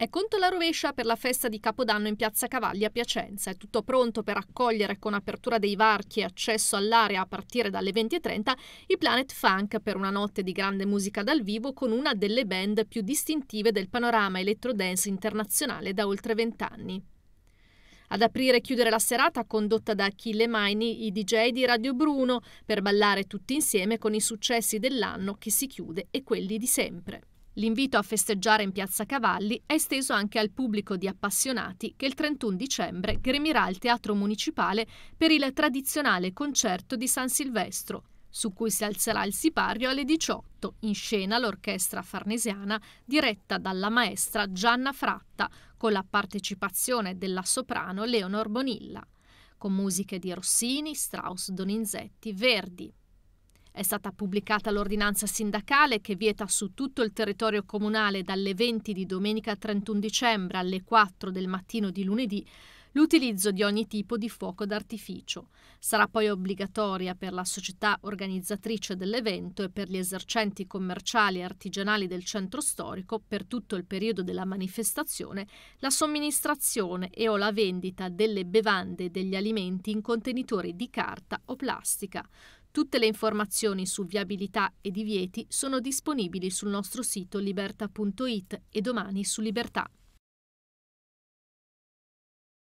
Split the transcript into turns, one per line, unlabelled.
È conto la rovescia per la festa di Capodanno in Piazza Cavalli a Piacenza. È tutto pronto per accogliere con apertura dei varchi e accesso all'area a partire dalle 20.30 i Planet Funk per una notte di grande musica dal vivo con una delle band più distintive del panorama electrodance internazionale da oltre vent'anni. Ad aprire e chiudere la serata, condotta da Achille Maini, i DJ di Radio Bruno, per ballare tutti insieme con i successi dell'anno che si chiude e quelli di sempre. L'invito a festeggiare in Piazza Cavalli è esteso anche al pubblico di appassionati che il 31 dicembre gremirà il Teatro Municipale per il tradizionale concerto di San Silvestro, su cui si alzerà il sipario alle 18, in scena l'orchestra farnesiana diretta dalla maestra Gianna Fratta, con la partecipazione della soprano Leonor Bonilla, con musiche di Rossini, Strauss, Donizetti, Verdi, è stata pubblicata l'ordinanza sindacale che vieta su tutto il territorio comunale dalle 20 di domenica 31 dicembre alle 4 del mattino di lunedì l'utilizzo di ogni tipo di fuoco d'artificio. Sarà poi obbligatoria per la società organizzatrice dell'evento e per gli esercenti commerciali e artigianali del centro storico per tutto il periodo della manifestazione la somministrazione e o la vendita delle bevande e degli alimenti in contenitori di carta o plastica. Tutte le informazioni su viabilità e divieti sono disponibili sul nostro sito liberta.it e domani su Libertà.